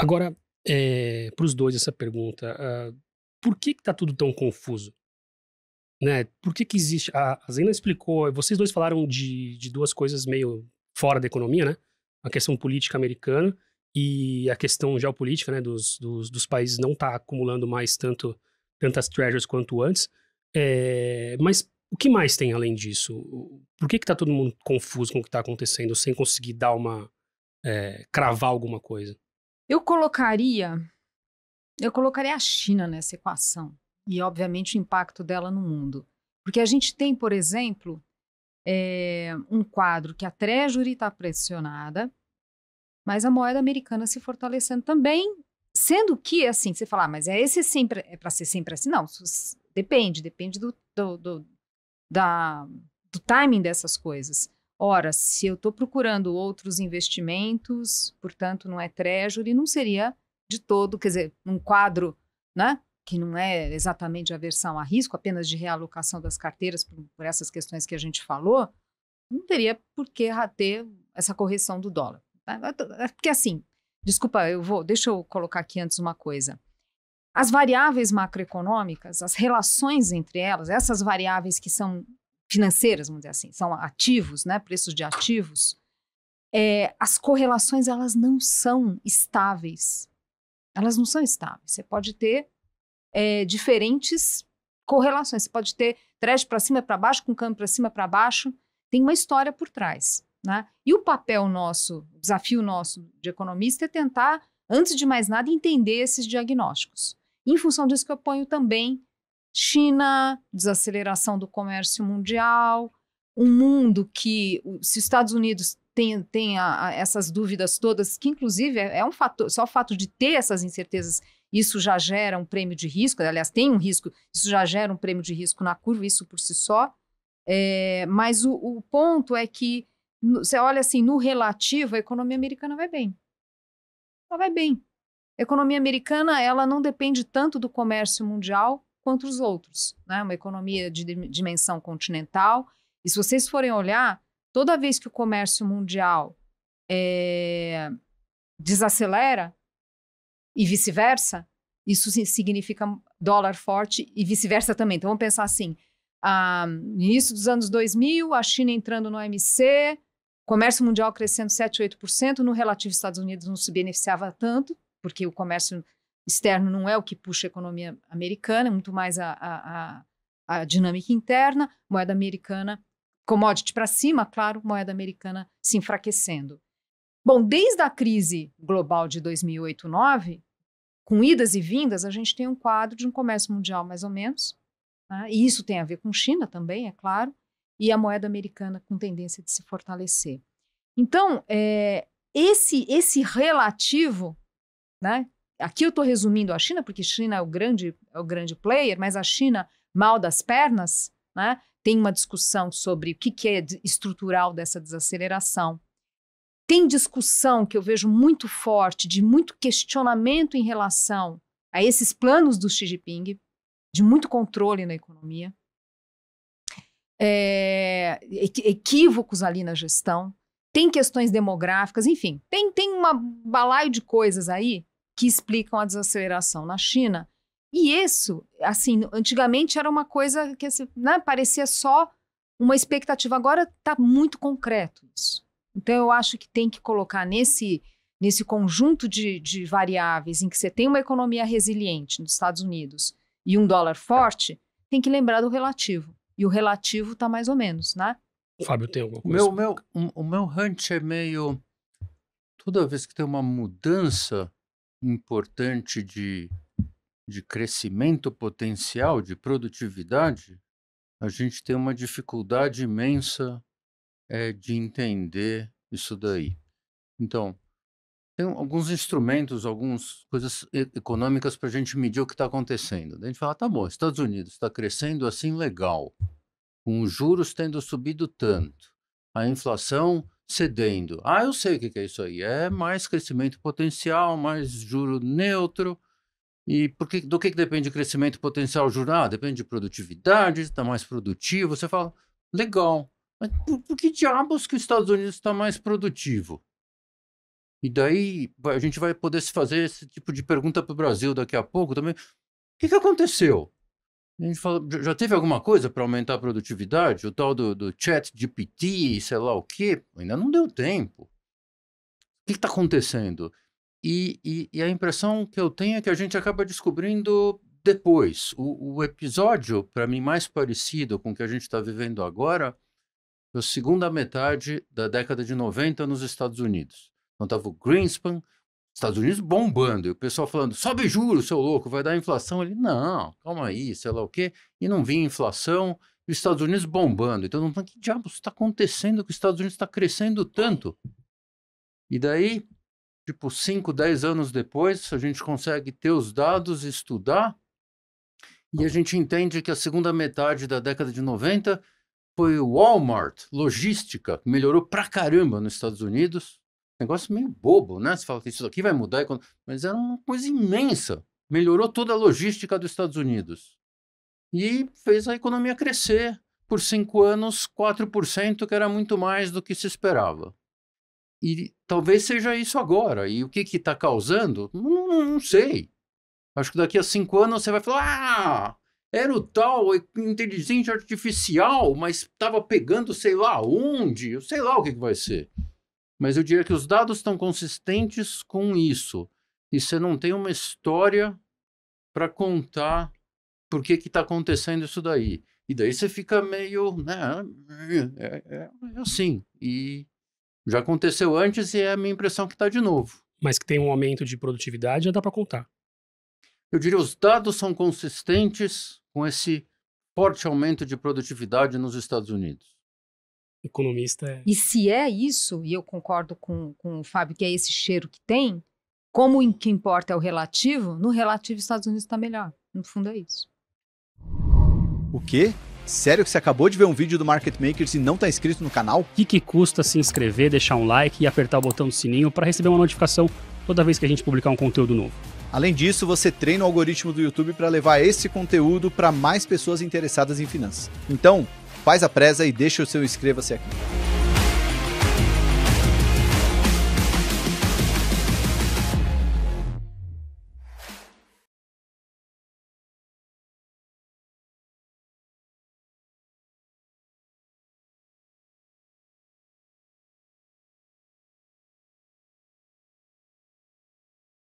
Agora, é, eh, para os dois essa pergunta, uh, por que está tudo tão confuso? Né? Por que que existe... A, a Zena explicou, vocês dois falaram de, de duas coisas meio fora da economia, né? A questão política americana e a questão geopolítica, né? Dos, dos, dos países não tá acumulando mais tanto tantas treasures quanto antes. É, mas o que mais tem além disso? Por que que tá todo mundo confuso com o que está acontecendo, sem conseguir dar uma... É, cravar alguma coisa? Eu colocaria, eu colocaria a China nessa equação e, obviamente, o impacto dela no mundo, porque a gente tem, por exemplo, é, um quadro que a Treasury está pressionada, mas a moeda americana se fortalecendo também, sendo que, assim, você falar, ah, mas é esse sempre é para ser sempre assim? Não, depende, depende do, do, do da, do timing dessas coisas. Ora, se eu estou procurando outros investimentos, portanto, não é treasury, não seria de todo, quer dizer, um quadro, né? Que não é exatamente aversão a risco, apenas de realocação das carteiras por, por essas questões que a gente falou, não teria por que ter essa correção do dólar. Tá? É é porque assim, desculpa, eu vou, deixa eu colocar aqui antes uma coisa. As variáveis macroeconômicas, as relações entre elas, essas variáveis que são financeiras, vamos dizer assim, são ativos, né, preços de ativos, é, as correlações elas não são estáveis. Elas não são estáveis. Você pode ter é, diferentes correlações. Você pode ter trash para cima e para baixo, com câmbio para cima e para baixo. Tem uma história por trás. Né? E o papel nosso, o desafio nosso de economista é tentar, antes de mais nada, entender esses diagnósticos. Em função disso que eu ponho também China, desaceleração do comércio mundial, um mundo que, se os Estados Unidos têm tem essas dúvidas todas, que inclusive é, é um fator, só o fato de ter essas incertezas, isso já gera um prêmio de risco, aliás, tem um risco, isso já gera um prêmio de risco na curva, isso por si só. É, mas o, o ponto é que você olha assim, no relativo, a economia americana vai bem. Ela vai bem. A economia americana, ela não depende tanto do comércio mundial, quanto os outros. Né? Uma economia de dimensão continental. E se vocês forem olhar, toda vez que o comércio mundial é, desacelera e vice-versa, isso significa dólar forte e vice-versa também. Então vamos pensar assim: ah, no início dos anos 2000, a China entrando no OMC, comércio mundial crescendo 7, 8%, no relativo Estados Unidos não se beneficiava tanto, porque o comércio externo não é o que puxa a economia americana, é muito mais a, a, a, dinâmica interna, moeda americana, commodity para cima, claro, moeda americana se enfraquecendo. Bom, desde a crise global de 2008-9, com idas e vindas, a gente tem um quadro de um comércio mundial mais ou menos, né? e isso tem a ver com China também, é claro, e a moeda americana com tendência de se fortalecer. Então, é, esse, esse relativo né, Aqui eu estou resumindo a China, porque China é o grande, é o grande player, mas a China, mal das pernas, né, tem uma discussão sobre o que, que é estrutural dessa desaceleração. Tem discussão que eu vejo muito forte, de muito questionamento em relação a esses planos do Xi Jinping, de muito controle na economia, é, equívocos ali na gestão, tem questões demográficas, enfim, tem, tem um balaio de coisas aí que explicam a desaceleração na China. E isso, assim, antigamente era uma coisa que assim, né, parecia só uma expectativa, agora está muito concreto isso. Então, eu acho que tem que colocar nesse, nesse conjunto de, de variáveis em que você tem uma economia resiliente nos Estados Unidos e um dólar forte, tem que lembrar do relativo. E o relativo está mais ou menos, né? Fábio, tem alguma coisa? Meu, meu, o meu hunch é meio. Toda vez que tem uma mudança, importante de, de crescimento potencial, de produtividade, a gente tem uma dificuldade imensa é, de entender isso daí. Então, tem alguns instrumentos, algumas coisas econômicas para a gente medir o que está acontecendo. a gente fala, tá bom, Estados Unidos está crescendo assim legal, com os juros tendo subido tanto, a inflação cedendo. Ah, eu sei o que é isso aí. É mais crescimento potencial, mais juro neutro. E por que, do que, que depende o crescimento potencial juro? Ah, depende de produtividade, está mais produtivo. Você fala, legal, mas por, por que diabos que os Estados Unidos está mais produtivo? E daí a gente vai poder se fazer esse tipo de pergunta para o Brasil daqui a pouco também. O que, que aconteceu? A gente fala, já teve alguma coisa para aumentar a produtividade? O tal do, do chat GPT, sei lá o quê? Ainda não deu tempo. O que está acontecendo? E, e, e, a impressão que eu tenho é que a gente acaba descobrindo depois. O, o episódio, para mim, mais parecido com o que a gente está vivendo agora, foi a segunda metade da década de 90 nos Estados Unidos. Então estava o Greenspan, Estados Unidos bombando, e o pessoal falando, sobe juros, seu louco, vai dar inflação. Ele, não, calma aí, sei lá o quê. E não vinha inflação, e os Estados Unidos bombando. Então, não que diabos está acontecendo que os Estados Unidos está crescendo tanto? E daí, tipo, 5, 10 anos depois, a gente consegue ter os dados, estudar, e a gente entende que a segunda metade da década de 90 foi o Walmart, logística, melhorou pra caramba nos Estados Unidos, negócio meio bobo, né? Você fala que isso aqui vai mudar, mas era uma coisa imensa. Melhorou toda a logística dos Estados Unidos. E fez a economia crescer por cinco anos, 4%, que era muito mais do que se esperava. E talvez seja isso agora. E o que está causando? Não, não, não, sei. Acho que daqui a cinco anos você vai falar: ah, era o tal inteligência artificial, mas estava pegando sei lá onde, sei lá o que, que vai ser. Mas eu diria que os dados estão consistentes com isso. E você não tem uma história para contar por que está acontecendo isso daí. E daí você fica meio, né, é, é, é assim. E já aconteceu antes e é a minha impressão que está de novo. Mas que tem um aumento de produtividade, já dá para contar. Eu diria os dados são consistentes com esse forte aumento de produtividade nos Estados Unidos economista é... E se é isso, e eu concordo com, com o Fábio que é esse cheiro que tem, como o que importa é o relativo, no relativo Estados Unidos está melhor. No fundo é isso. O quê? Sério que você acabou de ver um vídeo do Market Makers e não está inscrito no canal? O que, que, custa se inscrever, deixar um like e apertar o botão do sininho para receber uma notificação toda vez que a gente publicar um conteúdo novo? Além disso, você treina o algoritmo do YouTube para levar esse conteúdo para mais pessoas interessadas em finanças. Então, faz a presa e deixa o seu inscreva-se aqui.